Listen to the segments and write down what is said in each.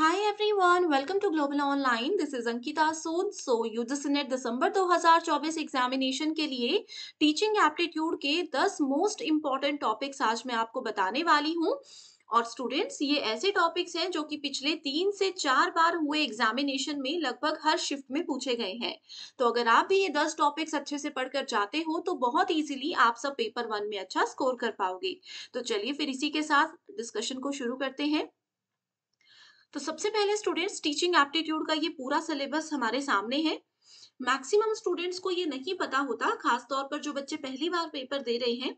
Hi everyone, welcome to Global Online. This is Ankita Sood. So, UGCNET December 2024 examination के लिए teaching aptitude के 10 most important topics आज मैं आपको बताने वाली हूँ और स्टूडेंट्स ये ऐसे टॉपिक्स हैं जो कि पिछले तीन से चार बार हुए एग्जामिनेशन में लगभग हर शिफ्ट में पूछे गए हैं तो अगर आप भी ये दस टॉपिक्स अच्छे से पढ़कर जाते हो तो बहुत इजीली आप सब पेपर वन में अच्छा स्कोर कर पाओगे तो चलिए फिर इसी के साथ डिस्कशन को शुरू करते हैं तो सबसे पहले स्टूडेंट्स टीचिंग एप्टीट्यूड का ये पूरा सिलेबस हमारे सामने है मैक्सिमम स्टूडेंट्स को ये नहीं पता होता खासतौर पर जो बच्चे पहली बार पेपर दे रहे हैं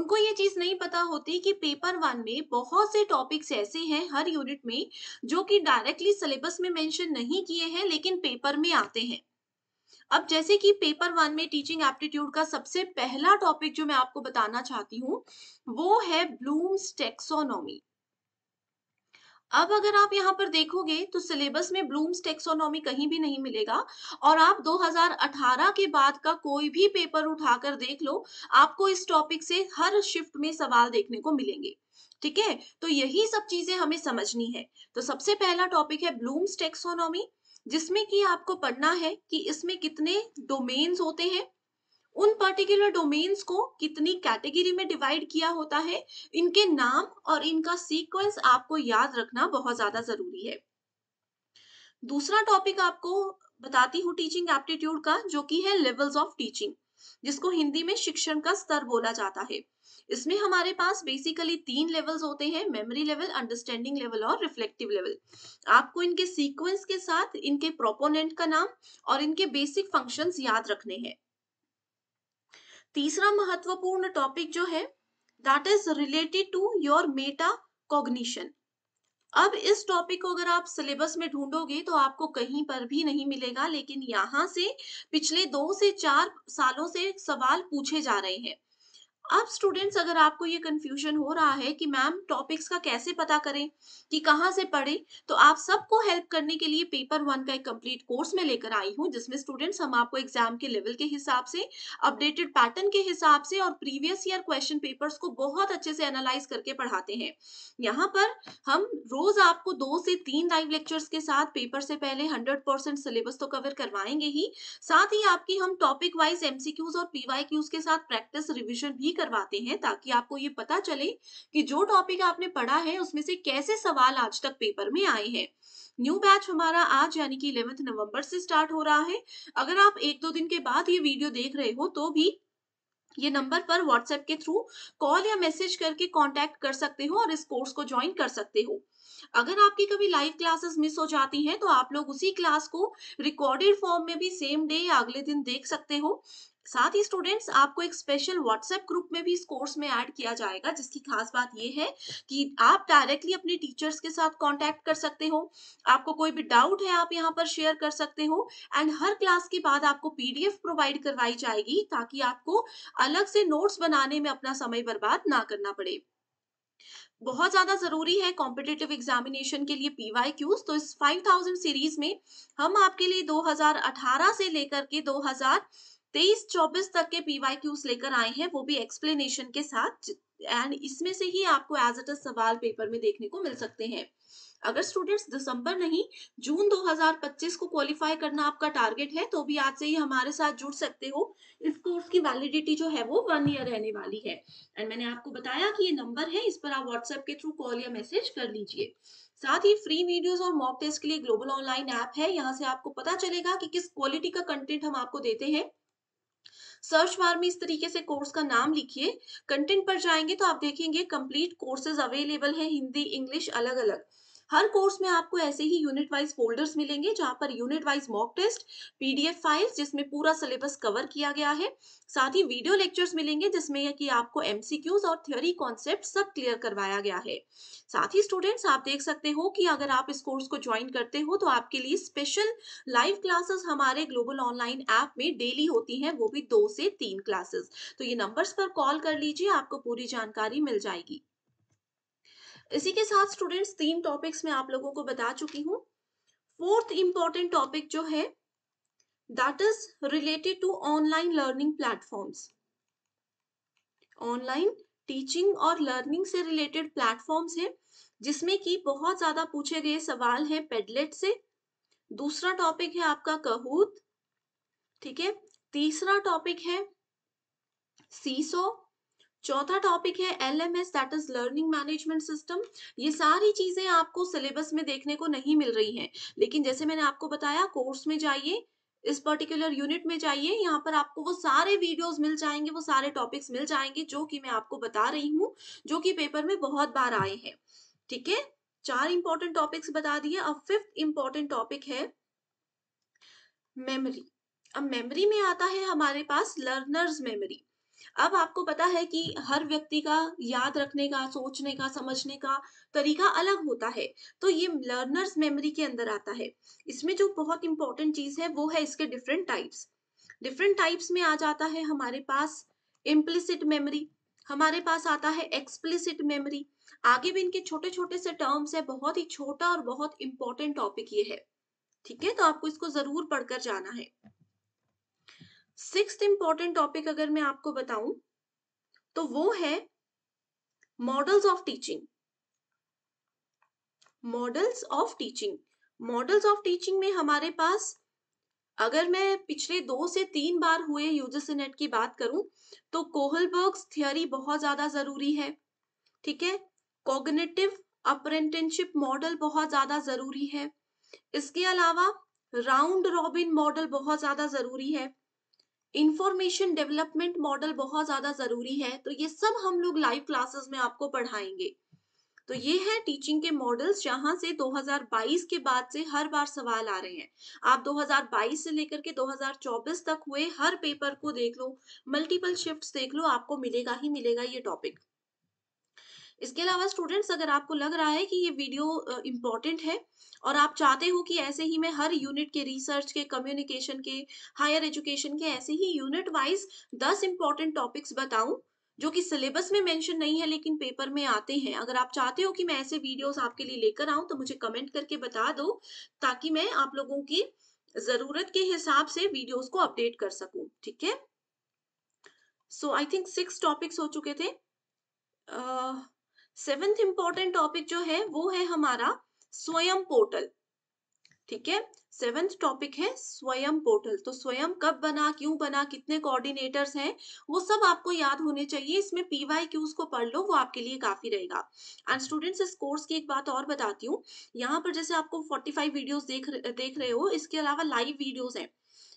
उनको ये चीज नहीं पता होती कि पेपर वन में बहुत से टॉपिक्स ऐसे हैं हर यूनिट में जो कि डायरेक्टली सिलेबस में मेंशन नहीं किए हैं लेकिन पेपर में आते हैं अब जैसे कि पेपर वन में टीचिंग एप्टीट्यूड का सबसे पहला टॉपिक जो मैं आपको बताना चाहती हूँ वो है ब्लूम्स टेक्सोनोमी अब अगर आप यहाँ पर देखोगे तो सिलेबस में ब्लूम्स टेक्सोनॉमी कहीं भी नहीं मिलेगा और आप 2018 के बाद का कोई भी पेपर उठाकर देख लो आपको इस टॉपिक से हर शिफ्ट में सवाल देखने को मिलेंगे ठीक है तो यही सब चीजें हमें समझनी है तो सबसे पहला टॉपिक है ब्लूम्स टेक्सोनॉमी जिसमें कि आपको पढ़ना है कि इसमें कितने डोमेन्स होते हैं उन पर्टिकुलर डोमेन्स को कितनी कैटेगरी में डिवाइड किया होता है इनके नाम और इनका सीक्वेंस आपको याद रखना बहुत ज्यादा जरूरी है दूसरा टॉपिक आपको बताती हूँ टीचिंग एप्टीट्यूड का जो कि है लेवल्स ऑफ टीचिंग जिसको हिंदी में शिक्षण का स्तर बोला जाता है इसमें हमारे पास बेसिकली तीन लेवल्स होते हैं मेमोरी लेवल अंडरस्टैंडिंग लेवल और रिफ्लेक्टिव लेवल आपको इनके सीक्वेंस के साथ इनके प्रोपोनेंट का नाम और इनके बेसिक फंक्शंस याद रखने हैं तीसरा महत्वपूर्ण टॉपिक जो है that is related to your meta cognition अब इस टॉपिक को अगर आप सिलेबस में ढूंढोगे तो आपको कहीं पर भी नहीं मिलेगा लेकिन यहाँ से पिछले दो से चार सालों से सवाल पूछे जा रहे हैं अब स्टूडेंट्स अगर आपको ये कंफ्यूजन हो रहा है कि मैम टॉपिक्स का कैसे पता करें कि कहाँ से पढ़ें तो आप सबको हेल्प करने के लिए पेपर वन का एक कंप्लीट कोर्स में लेकर आई हूँ जिसमें स्टूडेंट्स हम आपको एग्जाम के लेवल के हिसाब से अपडेटेड पैटर्न के हिसाब से और प्रीवियस ईयर क्वेश्चन पेपर्स को बहुत अच्छे से एनालाइज करके पढ़ाते हैं यहाँ पर हम रोज आपको दो से तीन लाइव लेक्चर्स के साथ पेपर से पहले हंड्रेड सिलेबस तो कवर करवाएंगे ही साथ ही आपकी हम टॉपिक वाइज एमसीक्यूज और पीवाई के साथ प्रैक्टिस रिविजन भी करवाते हैं ताकि आपको ये पता चले कि जो टॉपिक आपने पढ़ा है उसमें से कैसे सवाल आज तक पेपर में आए हैं न्यू बैच हमारा आज यानी कि इलेवेंथ नवंबर से स्टार्ट हो रहा है अगर आप एक दो दिन के बाद ये वीडियो देख रहे हो तो भी ये नंबर पर व्हाट्सएप के थ्रू कॉल या मैसेज करके कॉन्टेक्ट कर सकते हो और इस कोर्स को ज्वाइन कर सकते हो अगर आपकी कभी लाइव क्लासेस मिस हो जाती हैं तो आप लोग उसी क्लास को रिकॉर्डेड फॉर्म में भी सेम डे या अगले दिन देख सकते हो साथ ही स्टूडेंट्स आपको एक स्पेशल व्हाट्सएप ग्रुप में भी इस कोर्स में ऐड किया जाएगा जिसकी खास बात यह है कि आप डायरेक्टली अपने टीचर्स के साथ कांटेक्ट कर सकते हो आपको कोई भी डाउट है आप यहाँ पर शेयर कर सकते हो एंड हर क्लास के बाद आपको पीडीएफ प्रोवाइड करवाई जाएगी ताकि आपको अलग से नोट्स बनाने में अपना समय बर्बाद ना करना पड़े बहुत ज्यादा जरूरी है कॉम्पिटेटिव एग्जामिनेशन के लिए पीवाई क्यूज तो इस 5000 सीरीज में हम आपके लिए 2018 से लेकर के 2000 तेईस चौबीस तक के पीवाई क्यूज लेकर आए हैं वो भी एक्सप्लेनेशन के साथ एंड इसमें से ही आपको एज एट सवाल पेपर में देखने को मिल सकते हैं अगर स्टूडेंट्स दिसंबर नहीं जून 2025 को क्वालिफाई करना आपका टारगेट है तो भी आज से ही हमारे साथ जुड़ सकते हो इस कोर्स की वैलिडिटी जो है वो वन ईयर रहने वाली है एंड मैंने आपको बताया कि ये नंबर है इस पर आप व्हाट्सएप के थ्रू कॉल या मैसेज कर लीजिए साथ ही फ्री वीडियोस और मॉक टेस्ट के लिए ग्लोबल ऑनलाइन ऐप है यहाँ से आपको पता चलेगा कि किस क्वालिटी का कंटेंट हम आपको देते हैं सर्च बार में इस तरीके से कोर्स का नाम लिखिए कंटेंट पर जाएंगे तो आप देखेंगे कंप्लीट कोर्सेज अवेलेबल है हिंदी इंग्लिश अलग अलग हर कोर्स में आपको ऐसे ही यूनिट वाइज फोल्डर्स मिलेंगे जहां पर unit wise mock test PDF files जिसमें पूरा सिलेबस कवर किया गया है साथ ही वीडियो लेक्चर्स मिलेंगे जिसमें कि आपको एमसीक्यूज और थ्योरी कॉन्सेप्ट सब क्लियर करवाया गया है साथ ही स्टूडेंट्स आप देख सकते हो कि अगर आप इस कोर्स को ज्वाइन करते हो तो आपके लिए स्पेशल लाइव क्लासेस हमारे ग्लोबल ऑनलाइन ऐप में डेली होती हैं वो भी दो से तीन क्लासेस तो ये नंबर्स पर कॉल कर लीजिए आपको पूरी जानकारी मिल जाएगी इसी के साथ स्टूडेंट्स तीन टॉपिक्स में आप लोगों को बता चुकी हूँ फोर्थ इंपॉर्टेंट टॉपिक जो है that is related to online learning platforms online teaching और लर्निंग से रिलेटेड प्लेटफॉर्म्स है जिसमें कि बहुत ज्यादा पूछे गए सवाल है पेडलेट से दूसरा टॉपिक है आपका कहूत ठीक है तीसरा टॉपिक है सीसो चौथा टॉपिक है L M S that is learning management system ये सारी चीजें आपको सिलेबस में देखने को नहीं मिल रही हैं लेकिन जैसे मैंने आपको बताया कोर्स में जाइए इस पर्टिकुलर यूनिट में जाइए यहाँ पर आपको वो सारे वीडियोस मिल जाएंगे वो सारे टॉपिक्स मिल जाएंगे जो कि मैं आपको बता रही हूँ जो कि पेपर में बहुत बार आए हैं ठीक है चार इंपॉर्टेंट टॉपिक्स बता दिए अब फिफ्थ इंपॉर्टेंट टॉपिक है मेमोरी अब मेमोरी में आता है हमारे पास लर्नर्स मेमोरी अब आपको पता है कि हर व्यक्ति का याद रखने का सोचने का समझने का तरीका अलग होता है तो ये लर्नर्स मेमोरी के अंदर आता है इसमें जो बहुत इंपॉर्टेंट चीज है वो है इसके डिफरेंट टाइप्स डिफरेंट टाइप्स में आ जाता है हमारे पास इम्प्लिसिट मेमोरी हमारे पास आता है एक्सप्लिसिट मेमोरी आगे भी इनके छोटे छोटे से टर्म्स है बहुत ही छोटा और बहुत इंपॉर्टेंट टॉपिक ये है ठीक है तो आपको इसको जरूर पढ़कर जाना है सिक्स्थ इंपॉर्टेंट टॉपिक अगर मैं आपको बताऊं तो वो है models of teaching models of teaching models of teaching में हमारे पास अगर मैं पिछले दो से तीन बार हुए यूजीसी नेट की बात करूं तो कोहलबर्ग्स थियोरी बहुत ज्यादा जरूरी है ठीक है कॉग्नेटिव अप्रेंटिनशिप मॉडल बहुत ज्यादा जरूरी है इसके अलावा राउंड रॉबिन मॉडल बहुत ज्यादा जरूरी है इंफॉर्मेशन डेवलपमेंट मॉडल बहुत ज्यादा जरूरी है तो ये सब हम लोग लाइव क्लासेस में आपको पढ़ाएंगे तो ये है टीचिंग के मॉडल्स जहां से 2022 के बाद से हर बार सवाल आ रहे हैं आप 2022 से लेकर के 2024 तक हुए हर पेपर को देख लो मल्टीपल शिफ्ट्स देख लो आपको मिलेगा ही मिलेगा ये टॉपिक इसके अलावा स्टूडेंट्स अगर आपको लग रहा है कि ये वीडियो इम्पॉर्टेंट है और आप चाहते हो कि ऐसे ही मैं हर यूनिट के रिसर्च के कम्युनिकेशन के हायर एजुकेशन के ऐसे ही यूनिट वाइज दस इंपॉर्टेंट टॉपिक्स बताऊं जो कि सिलेबस में मेंशन नहीं है लेकिन पेपर में आते हैं अगर आप चाहते हो कि मैं ऐसे वीडियोस आपके लिए लेकर आऊं तो मुझे कमेंट करके बता दो ताकि मैं आप लोगों की जरूरत के हिसाब से वीडियोस को अपडेट कर सकूं ठीक है so I think six topics हो चुके थे uh, सेवेंथ इंपॉर्टेंट टॉपिक जो है वो है हमारा स्वयं पोर्टल ठीक है सेवेंथ टॉपिक है स्वयं पोर्टल तो स्वयं कब बना क्यों बना कितने कोऑर्डिनेटर्स हैं वो सब आपको याद होने चाहिए इसमें पीवाई क्यूज को पढ़ लो वो आपके लिए काफी रहेगा एंड स्टूडेंट्स इस कोर्स की एक बात और बताती हूँ यहाँ पर जैसे आपको 45 वीडियोज देख देख रहे हो इसके अलावा लाइव वीडियोज हैं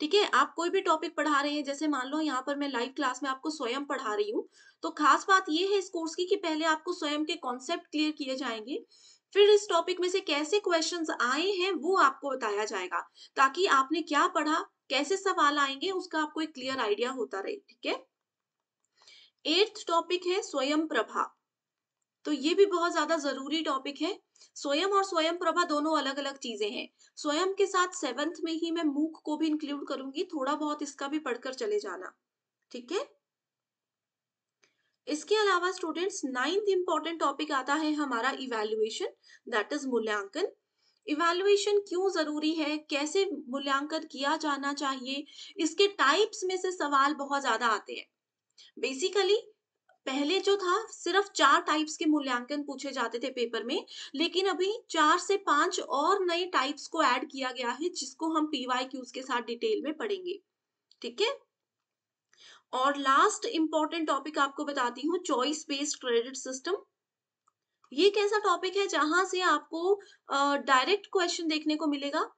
ठीक है आप कोई भी टॉपिक पढ़ा रहे हैं जैसे मान लो यहाँ पर मैं लाइव क्लास में आपको स्वयं पढ़ा रही हूँ तो खास बात ये है इस कोर्स की कि पहले आपको स्वयं के कॉन्सेप्ट क्लियर किए जाएंगे फिर इस टॉपिक में से कैसे क्वेश्चन आए हैं वो आपको बताया जाएगा ताकि आपने क्या पढ़ा कैसे सवाल आएंगे उसका आपको एक क्लियर आइडिया होता रहे ठीक है एट्थ टॉपिक है स्वयं प्रभा तो ये भी बहुत ज्यादा जरूरी टॉपिक है स्वयं और स्वयं प्रभा दोनों अलग अलग चीजें हैं स्वयं के साथ सेवंथ में ही मैं मूक को भी इंक्लूड करूंगी थोड़ा बहुत इसका भी पढ़कर चले जाना ठीक है इसके अलावा स्टूडेंट्स नाइन्थ इंपॉर्टेंट टॉपिक आता है हमारा इवेल्युएशन दैट इज मूल्यांकन इवेल्युएशन क्यों जरूरी है कैसे मूल्यांकन किया जाना चाहिए इसके टाइप्स में से सवाल बहुत ज्यादा आते हैं बेसिकली पहले जो था सिर्फ चार टाइप्स के मूल्यांकन पूछे जाते थे पेपर में लेकिन अभी चार से पांच और नए टाइप्स को ऐड किया गया है जिसको हम पीवाई क्यूज के साथ डिटेल में पढ़ेंगे ठीक है और लास्ट इंपॉर्टेंट टॉपिक आपको बताती हूँ चॉइस बेस्ड क्रेडिट सिस्टम ये कैसा टॉपिक है जहां से आपको डायरेक्ट क्वेश्चन देखने को मिलेगा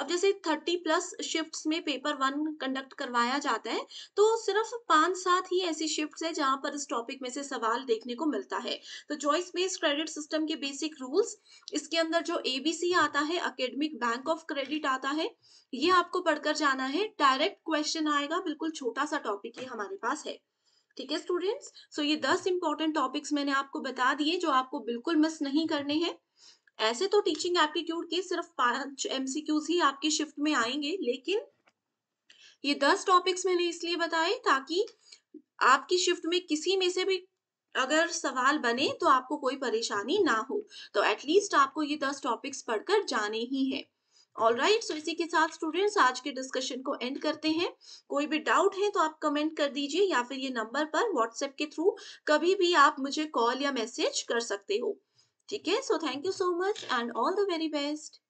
अब जैसे थर्टी प्लस शिफ्ट्स में पेपर वन कंडक्ट करवाया जाता है तो सिर्फ पांच सात ही ऐसी शिफ्ट्स है जहां पर इस टॉपिक में से सवाल देखने को मिलता है तो चॉइस बेस्ड क्रेडिट सिस्टम के बेसिक रूल्स इसके अंदर जो एबीसी आता है अकेडमिक बैंक ऑफ क्रेडिट आता है ये आपको पढ़कर जाना है डायरेक्ट क्वेश्चन आएगा बिल्कुल छोटा सा टॉपिक ये हमारे पास है ठीक है स्टूडेंट्स सो ये दस इंपॉर्टेंट टॉपिक्स मैंने आपको बता दिए जो आपको बिल्कुल मिस नहीं करने हैं ऐसे तो टीचिंग एप्टीट्यूड के सिर्फ पांच एमसीक्यूज ही आपके शिफ्ट में आएंगे लेकिन ये दस टॉपिक्स मैंने इसलिए बताए ताकि आपकी शिफ्ट में किसी में से भी अगर सवाल बने तो आपको कोई परेशानी ना हो तो एटलीस्ट आपको ये दस टॉपिक्स पढ़कर जाने ही है ऑल राइट सो इसी के साथ स्टूडेंट्स आज के डिस्कशन को एंड करते हैं कोई भी डाउट है तो आप कमेंट कर दीजिए या फिर ये नंबर पर व्हाट्सएप के थ्रू कभी भी आप मुझे कॉल या मैसेज कर सकते हो ठीक है so thank you so much and all the very best